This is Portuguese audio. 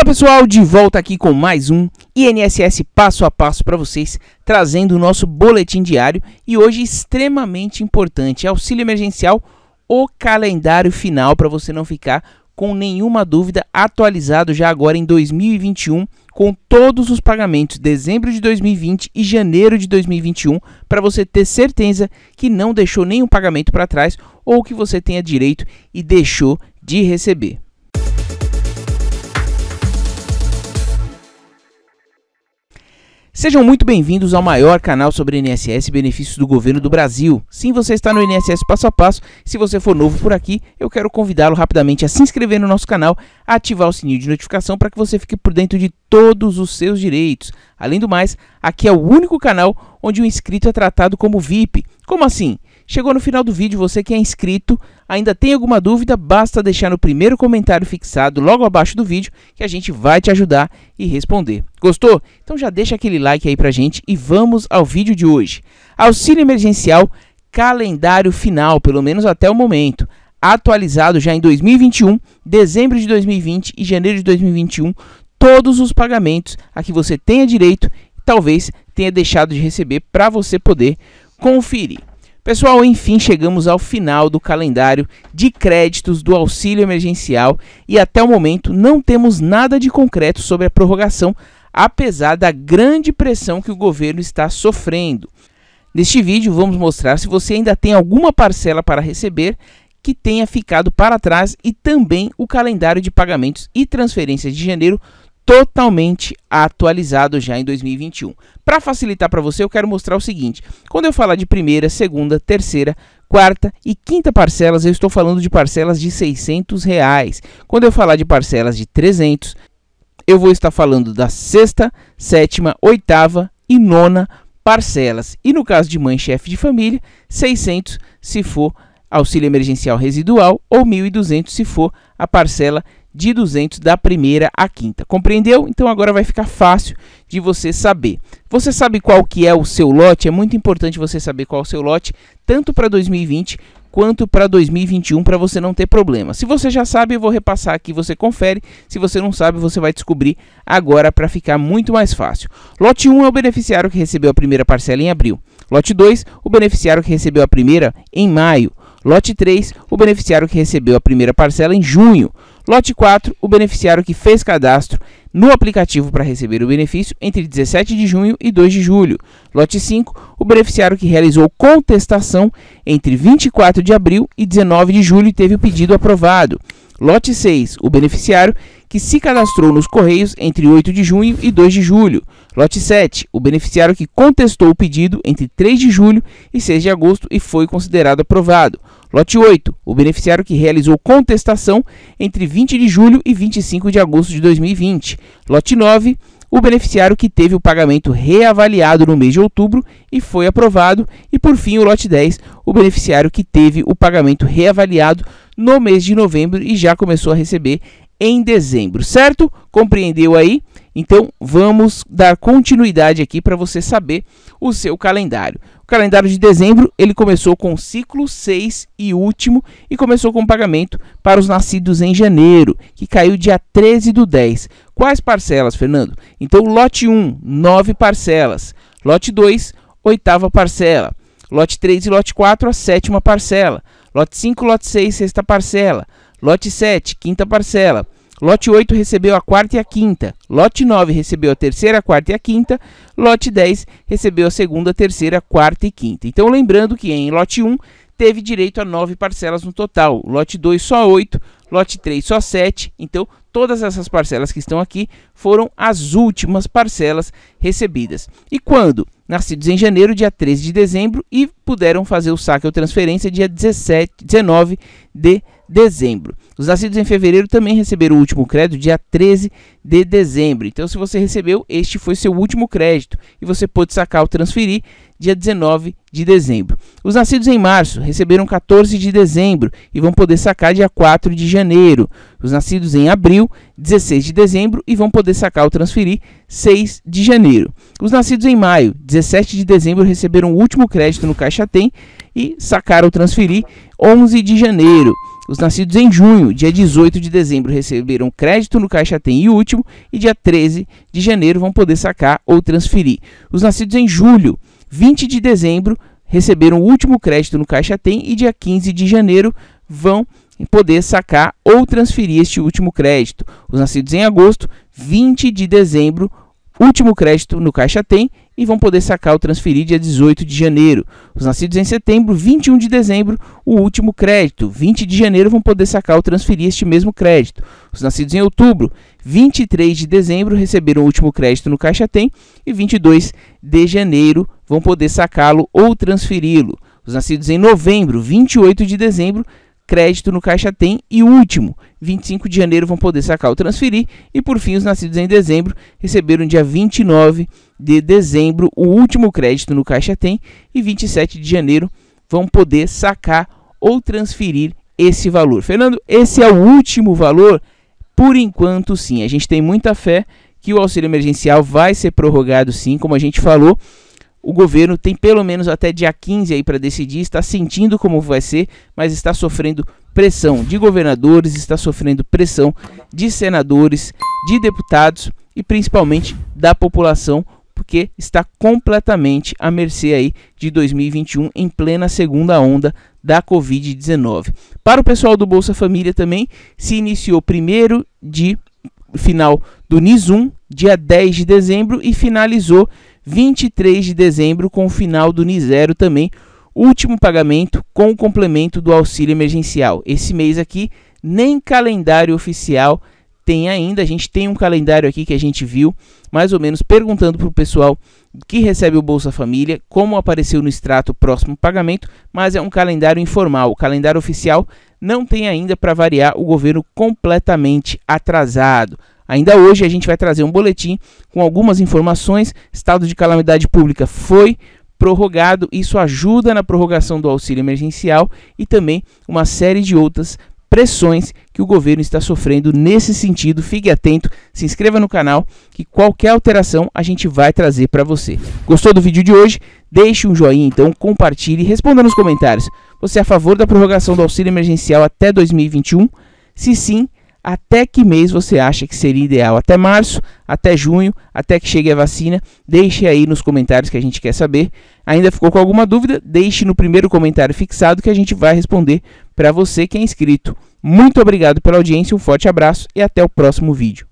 Fala pessoal, de volta aqui com mais um INSS passo a passo para vocês, trazendo o nosso boletim diário e hoje extremamente importante, auxílio emergencial, o calendário final para você não ficar com nenhuma dúvida, atualizado já agora em 2021 com todos os pagamentos, dezembro de 2020 e janeiro de 2021, para você ter certeza que não deixou nenhum pagamento para trás ou que você tenha direito e deixou de receber. Sejam muito bem-vindos ao maior canal sobre INSS e benefícios do governo do Brasil. Sim, você está no INSS Passo a Passo. Se você for novo por aqui, eu quero convidá-lo rapidamente a se inscrever no nosso canal, a ativar o sininho de notificação para que você fique por dentro de todos os seus direitos. Além do mais, aqui é o único canal onde o inscrito é tratado como VIP. Como assim? Chegou no final do vídeo, você que é inscrito, ainda tem alguma dúvida, basta deixar no primeiro comentário fixado logo abaixo do vídeo que a gente vai te ajudar e responder. Gostou? Então já deixa aquele like aí pra gente e vamos ao vídeo de hoje. Auxílio emergencial, calendário final, pelo menos até o momento. Atualizado já em 2021, dezembro de 2020 e janeiro de 2021, todos os pagamentos a que você tenha direito e talvez tenha deixado de receber para você poder conferir. Pessoal, enfim, chegamos ao final do calendário de créditos do auxílio emergencial e até o momento não temos nada de concreto sobre a prorrogação, apesar da grande pressão que o governo está sofrendo. Neste vídeo, vamos mostrar se você ainda tem alguma parcela para receber que tenha ficado para trás e também o calendário de pagamentos e transferências de janeiro totalmente atualizado já em 2021. Para facilitar para você, eu quero mostrar o seguinte: quando eu falar de primeira, segunda, terceira, quarta e quinta parcelas, eu estou falando de parcelas de 600 reais. Quando eu falar de parcelas de 300, eu vou estar falando da sexta, sétima, oitava e nona parcelas. E no caso de mãe chefe de família, 600 se for auxílio emergencial residual ou 1.200 se for a parcela de 200 da primeira à quinta. Compreendeu? Então agora vai ficar fácil de você saber. Você sabe qual que é o seu lote? É muito importante você saber qual é o seu lote, tanto para 2020 quanto para 2021 para você não ter problema. Se você já sabe, eu vou repassar aqui, você confere. Se você não sabe, você vai descobrir agora para ficar muito mais fácil. Lote 1 é o beneficiário que recebeu a primeira parcela em abril. Lote 2, o beneficiário que recebeu a primeira em maio. Lote 3, o beneficiário que recebeu a primeira parcela em junho. Lote 4, o beneficiário que fez cadastro no aplicativo para receber o benefício entre 17 de junho e 2 de julho. Lote 5, o beneficiário que realizou contestação entre 24 de abril e 19 de julho e teve o pedido aprovado. Lote 6, o beneficiário que se cadastrou nos Correios entre 8 de junho e 2 de julho. Lote 7, o beneficiário que contestou o pedido entre 3 de julho e 6 de agosto e foi considerado aprovado. Lote 8. O beneficiário que realizou contestação entre 20 de julho e 25 de agosto de 2020. Lote 9. O beneficiário que teve o pagamento reavaliado no mês de outubro e foi aprovado. E por fim, o lote 10. O beneficiário que teve o pagamento reavaliado no mês de novembro e já começou a receber em dezembro, certo? Compreendeu aí? Então vamos dar continuidade aqui para você saber o seu calendário calendário de dezembro ele começou com ciclo 6 e último e começou com pagamento para os nascidos em janeiro, que caiu dia 13 do 10. Quais parcelas, Fernando? Então, lote 1, 9 parcelas. Lote 2, oitava parcela. Lote 3 e lote 4, a sétima parcela. Lote 5, lote 6, sexta parcela. Lote 7, quinta parcela. Lote 8 recebeu a quarta e a quinta. Lote 9 recebeu a terceira, a quarta e a quinta. Lote 10 recebeu a segunda, a terceira, a quarta e quinta. Então, lembrando que em lote 1 teve direito a nove parcelas no total. Lote 2 só 8, lote 3 só 7. Então, todas essas parcelas que estão aqui foram as últimas parcelas recebidas. E quando? Nascidos em janeiro, dia 13 de dezembro, e puderam fazer o saque ou transferência dia 17, 19 de dezembro dezembro. Os nascidos em fevereiro também receberam o último crédito dia 13 de dezembro. Então, se você recebeu, este foi seu último crédito e você pode sacar ou transferir dia 19 de dezembro. Os nascidos em março receberam 14 de dezembro e vão poder sacar dia 4 de janeiro. Os nascidos em abril, 16 de dezembro e vão poder sacar ou transferir 6 de janeiro. Os nascidos em maio, 17 de dezembro, receberam o último crédito no Caixa Tem e sacar ou transferir 11 de janeiro. Os nascidos em junho, dia 18 de dezembro, receberam crédito no Caixa Tem e Último e dia 13 de janeiro vão poder sacar ou transferir. Os nascidos em julho, 20 de dezembro, receberam o último crédito no Caixa Tem e dia 15 de janeiro vão poder sacar ou transferir este último crédito. Os nascidos em agosto, 20 de dezembro, Último crédito no Caixa Tem e vão poder sacar ou transferir dia 18 de janeiro. Os nascidos em setembro, 21 de dezembro, o último crédito. 20 de janeiro vão poder sacar ou transferir este mesmo crédito. Os nascidos em outubro, 23 de dezembro, receberam o último crédito no Caixa Tem e 22 de janeiro vão poder sacá-lo ou transferi-lo. Os nascidos em novembro, 28 de dezembro, crédito no Caixa Tem e último, 25 de janeiro vão poder sacar ou transferir e por fim os nascidos em dezembro receberam dia 29 de dezembro o último crédito no Caixa Tem e 27 de janeiro vão poder sacar ou transferir esse valor. Fernando, esse é o último valor? Por enquanto sim, a gente tem muita fé que o auxílio emergencial vai ser prorrogado sim, como a gente falou, o governo tem pelo menos até dia 15 aí para decidir, está sentindo como vai ser, mas está sofrendo pressão de governadores, está sofrendo pressão de senadores, de deputados e principalmente da população, porque está completamente à mercê aí de 2021 em plena segunda onda da Covid-19. Para o pessoal do Bolsa Família também, se iniciou primeiro de final do NIS 1 dia 10 de dezembro e finalizou 23 de dezembro com o final do NIZERO também, último pagamento com o complemento do auxílio emergencial. Esse mês aqui nem calendário oficial tem ainda, a gente tem um calendário aqui que a gente viu, mais ou menos perguntando para o pessoal que recebe o Bolsa Família, como apareceu no extrato próximo pagamento, mas é um calendário informal. O calendário oficial não tem ainda para variar o governo completamente atrasado. Ainda hoje a gente vai trazer um boletim com algumas informações. Estado de calamidade pública foi prorrogado, isso ajuda na prorrogação do auxílio emergencial e também uma série de outras pressões que o governo está sofrendo nesse sentido. Fique atento, se inscreva no canal, que qualquer alteração a gente vai trazer para você. Gostou do vídeo de hoje? Deixe um joinha, então compartilhe e responda nos comentários. Você é a favor da prorrogação do auxílio emergencial até 2021? Se sim, até que mês você acha que seria ideal? Até março, até junho, até que chegue a vacina? Deixe aí nos comentários que a gente quer saber. Ainda ficou com alguma dúvida? Deixe no primeiro comentário fixado que a gente vai responder para você que é inscrito. Muito obrigado pela audiência, um forte abraço e até o próximo vídeo.